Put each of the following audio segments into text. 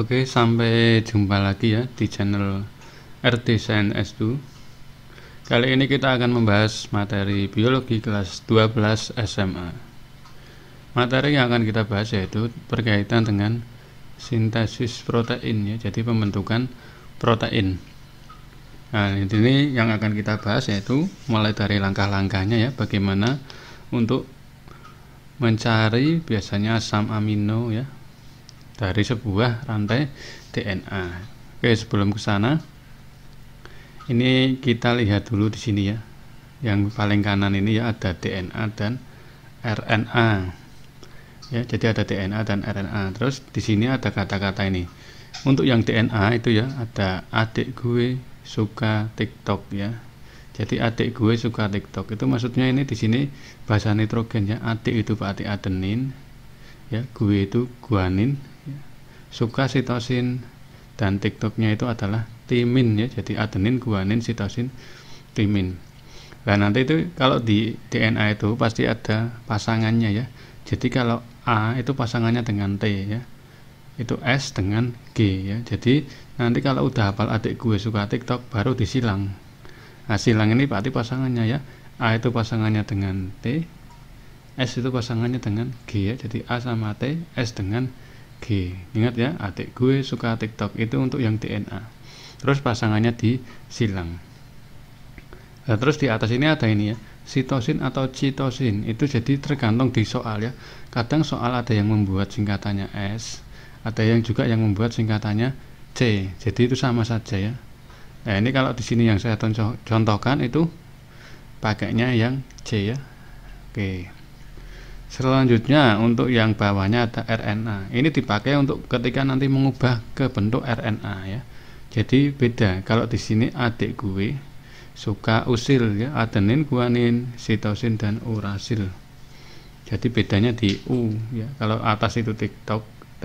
Oke, sampai jumpa lagi ya di channel RT S2. Kali ini kita akan membahas materi biologi kelas 12 SMA. Materi yang akan kita bahas yaitu berkaitan dengan sintesis protein ya, jadi pembentukan protein. Nah, ini yang akan kita bahas yaitu mulai dari langkah-langkahnya ya, bagaimana untuk mencari biasanya asam amino ya dari sebuah rantai DNA. Oke, sebelum ke sana ini kita lihat dulu di sini ya. Yang paling kanan ini ya ada DNA dan RNA. Ya, jadi ada DNA dan RNA. Terus di sini ada kata-kata ini. Untuk yang DNA itu ya ada adik gue suka TikTok ya jadi adik gue suka TikTok itu maksudnya ini di sini bahasa nitrogen ya adik itu berarti adenin ya gue itu guanin suka sitosin dan tiktoknya itu adalah timin ya jadi adenin guanin sitosin timin nah nanti itu kalau di DNA itu pasti ada pasangannya ya jadi kalau A itu pasangannya dengan T ya itu S dengan G ya jadi nanti kalau udah hafal adik gue suka tiktok baru disilang nah silang ini berarti pasangannya ya A itu pasangannya dengan T S itu pasangannya dengan G ya jadi A sama T S dengan G. Ingat ya, adik gue suka TikTok itu untuk yang DNA. Terus pasangannya di silang. Nah, terus di atas ini ada ini ya, sitosin atau citosin. Itu jadi tergantung di soal ya. Kadang soal ada yang membuat singkatannya S, ada yang juga yang membuat singkatannya C. Jadi itu sama saja ya. Nah, ini kalau di sini yang saya contohkan itu pakainya yang C ya. Oke. Selanjutnya untuk yang bawahnya ada RNA. Ini dipakai untuk ketika nanti mengubah ke bentuk RNA ya. Jadi beda. Kalau di sini adik gue suka usil ya, adenin, guanin, sitosin dan urasil. Jadi bedanya di U ya. Kalau atas itu TikTok T,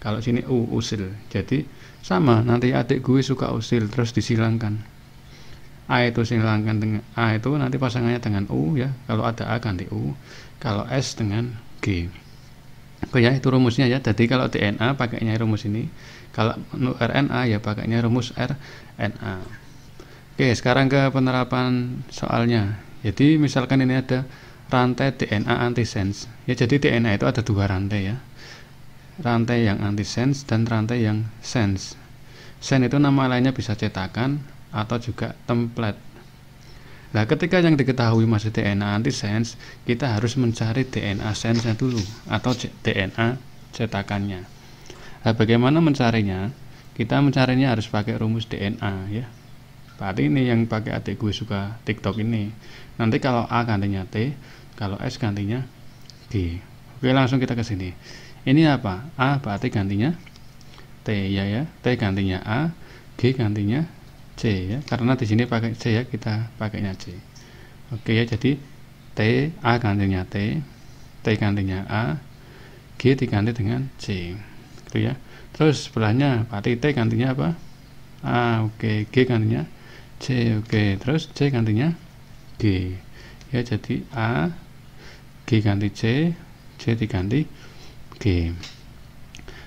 kalau sini U usil. Jadi sama nanti adik gue suka usil terus disilangkan. A itu silangkan dengan A itu nanti pasangannya dengan U ya. Kalau ada A ganti U kalau S dengan G Oke ya itu rumusnya ya jadi kalau DNA pakainya rumus ini kalau RNA ya pakainya rumus RNA Oke sekarang ke penerapan soalnya jadi misalkan ini ada rantai DNA antisense ya jadi DNA itu ada dua rantai ya rantai yang antisense dan rantai yang sense sense itu nama lainnya bisa cetakan atau juga template Nah, ketika yang diketahui masih DNA antisense, kita harus mencari DNA nya dulu atau DNA cetakannya. Nah, bagaimana mencarinya? Kita mencarinya harus pakai rumus DNA ya. Berarti ini yang pakai adik gue suka TikTok ini. Nanti kalau A gantinya T, kalau S gantinya G. Oke, langsung kita ke sini. Ini apa? A berarti gantinya T ya ya. T gantinya A, G gantinya C ya karena di sini pakai C ya kita pakainya C oke ya jadi T A gantinya T T gantinya A G diganti dengan C gitu ya terus sebelahnya pakai T gantinya apa A oke G gantinya C oke terus C gantinya G ya jadi A G ganti C C diganti G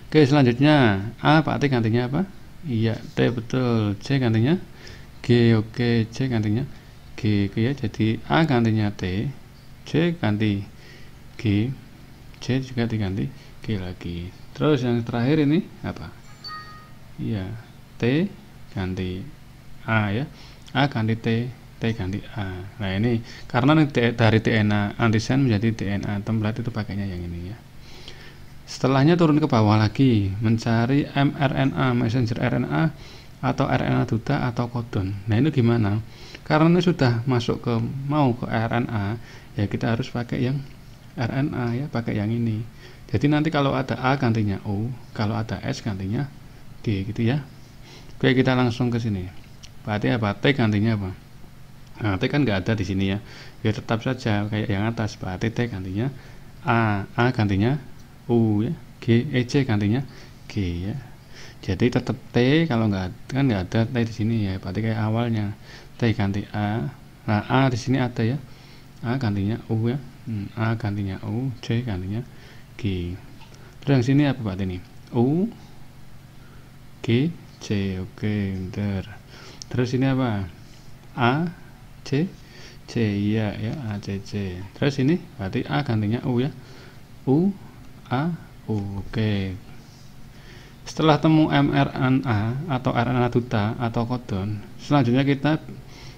oke selanjutnya A pakai gantinya apa iya T betul C gantinya G oke C gantinya G oke ya jadi A gantinya T C ganti G C juga diganti G lagi terus yang terakhir ini apa iya T ganti A ya A ganti T T ganti A. Nah ini karena dari DNA antisen menjadi DNA template itu pakainya yang ini ya. Setelahnya turun ke bawah lagi, mencari mRNA, messenger RNA atau RNA duta atau kodon. Nah, ini gimana? Karena ini sudah masuk ke mau ke RNA, ya kita harus pakai yang RNA ya, pakai yang ini. Jadi nanti kalau ada A gantinya O, kalau ada S gantinya G gitu ya. Oke, kita langsung ke sini. Berarti apa? T gantinya apa? Nah, T kan nggak ada di sini ya. Ya tetap saja kayak yang atas, berarti T gantinya A, A gantinya U ya G E C gantinya G ya jadi tetap T kalau nggak kan nggak ada T di sini ya berarti kayak awalnya T ganti A nah A di sini ada ya A gantinya U ya hmm, A gantinya U C gantinya G terus yang sini apa berarti ini U G C oke okay, terus ini apa A C C ya ya A C C terus ini berarti A gantinya U ya U A oke okay. setelah temu mRNA atau RNA duta atau kodon selanjutnya kita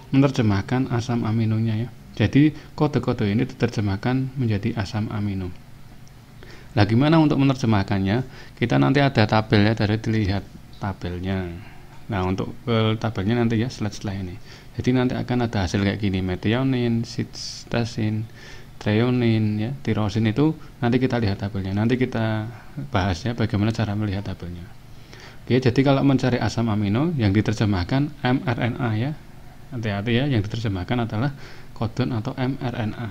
menerjemahkan asam aminonya ya jadi kode-kode ini diterjemahkan menjadi asam amino Nah, gimana untuk menerjemahkannya? Kita nanti ada tabel ya, dari dilihat tabelnya. Nah, untuk eh, tabelnya nanti ya slide setelah ini. Jadi nanti akan ada hasil kayak gini, metionin, cystatin, treonin ya tirosin itu nanti kita lihat tabelnya nanti kita bahas ya bagaimana cara melihat tabelnya oke jadi kalau mencari asam amino yang diterjemahkan mRNA ya hati-hati ya yang diterjemahkan adalah kodon atau mRNA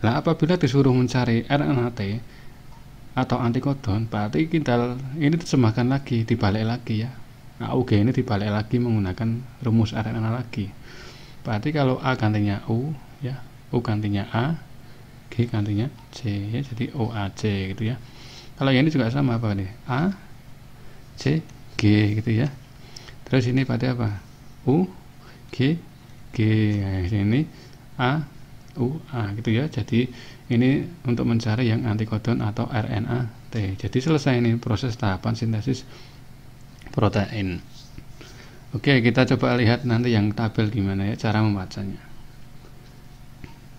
lah apabila disuruh mencari rna RNAT atau antikodon berarti kita ini terjemahkan lagi dibalik lagi ya AUG nah, ini dibalik lagi menggunakan rumus RNA lagi berarti kalau A gantinya U ya U gantinya A G gantinya C ya jadi OAC gitu ya kalau yang ini juga sama apa nih A C G gitu ya terus ini pada apa U G G nah, ini A U A gitu ya jadi ini untuk mencari yang antikodon atau RNA T jadi selesai ini proses tahapan sintesis protein Oke, kita coba lihat nanti yang tabel gimana ya cara membacanya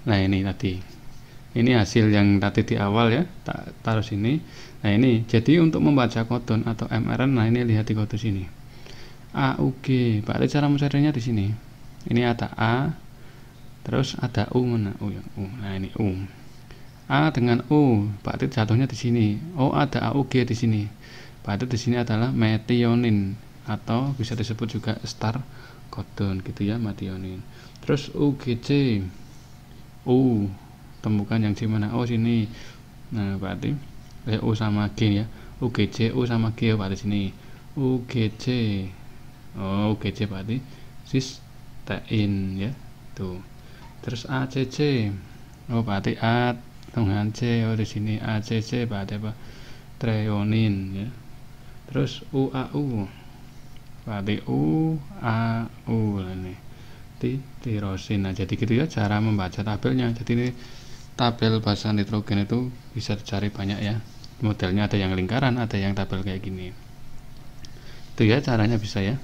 nah ini tadi ini hasil yang tadi di awal ya tak taruh sini nah ini jadi untuk membaca kodon atau mRN nah ini lihat di kode sini A G berarti cara mencarinya di sini ini ada A terus ada U mana U yang U nah ini U A dengan U berarti jatuhnya di sini O ada A G di sini berarti di sini adalah metionin atau bisa disebut juga star kodon gitu ya metionin terus C U oh, temukan yang di mana oh sini nah berarti eh, U sama G ya UGC U sama G ya berarti sini UGC oh UGC berarti sis tein ya tuh terus ACC oh berarti A dengan C oh di sini ACC berarti apa treonin ya terus UAU berarti UAU ini tirosin. Nah, jadi gitu ya cara membaca tabelnya. Jadi ini tabel bahasa nitrogen itu bisa dicari banyak ya. Modelnya ada yang lingkaran, ada yang tabel kayak gini. Itu ya caranya bisa ya.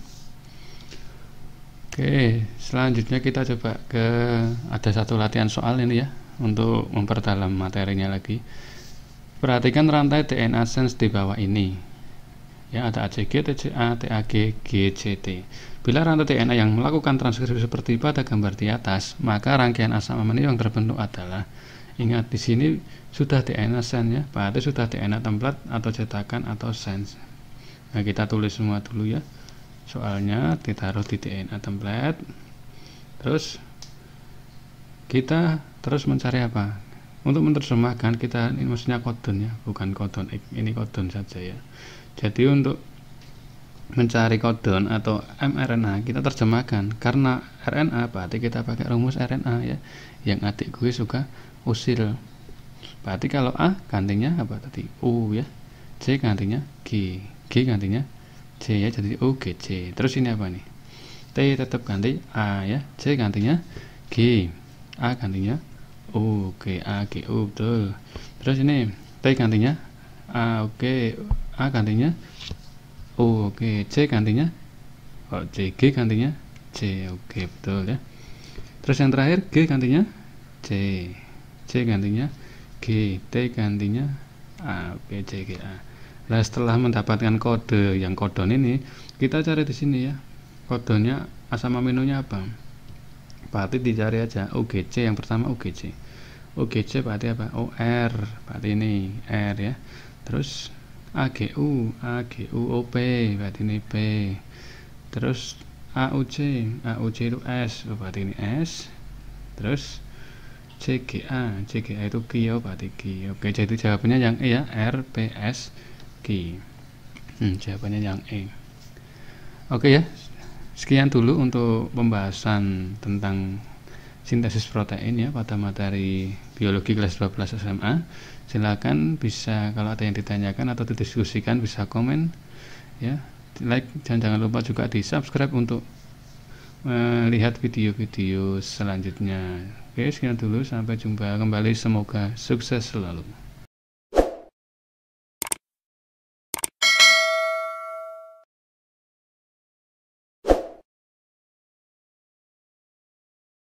Oke, selanjutnya kita coba ke ada satu latihan soal ini ya untuk memperdalam materinya lagi. Perhatikan rantai DNA sense di bawah ini. Ya, ada ACG, TCA, TAG, GCT. Bila rantai DNA yang melakukan transkripsi seperti pada gambar di atas, maka rangkaian asam amino yang terbentuk adalah Ingat di sini sudah DNA sense ya, berarti sudah DNA template atau cetakan atau sense. Nah, kita tulis semua dulu ya. Soalnya ditaruh di DNA template. Terus kita terus mencari apa? Untuk menerjemahkan kita ini maksudnya kodon ya, bukan kodon ini kodon saja ya. Jadi untuk mencari kodon atau mRNA kita terjemahkan karena RNA berarti kita pakai rumus RNA ya yang adik gue suka usil berarti kalau A gantinya apa tadi U ya C gantinya G G gantinya C ya jadi U G C terus ini apa nih T tetap ganti A ya C gantinya G A gantinya U G A G U betul terus ini T gantinya A oke okay. A gantinya Oh, oke C gantinya oh, C G gantinya C oke betul ya terus yang terakhir G gantinya C C gantinya G T gantinya A ah, oke C G A nah setelah mendapatkan kode yang kodon ini kita cari di sini ya Kodonya, asam aminonya apa berarti dicari aja OGC yang pertama OGC OGC berarti apa OR berarti ini R ya terus AGU AGUOP berarti ini P terus AUC AUC itu S oh, berarti ini S terus CGA CGA itu Q oh, berarti Q oke jadi jawabannya yang E ya R S Q hmm, jawabannya yang E oke ya sekian dulu untuk pembahasan tentang sintesis protein ya pada materi biologi kelas 12 SMA silakan bisa kalau ada yang ditanyakan atau didiskusikan bisa komen ya like dan jangan lupa juga di subscribe untuk melihat video-video selanjutnya oke sekian dulu sampai jumpa kembali semoga sukses selalu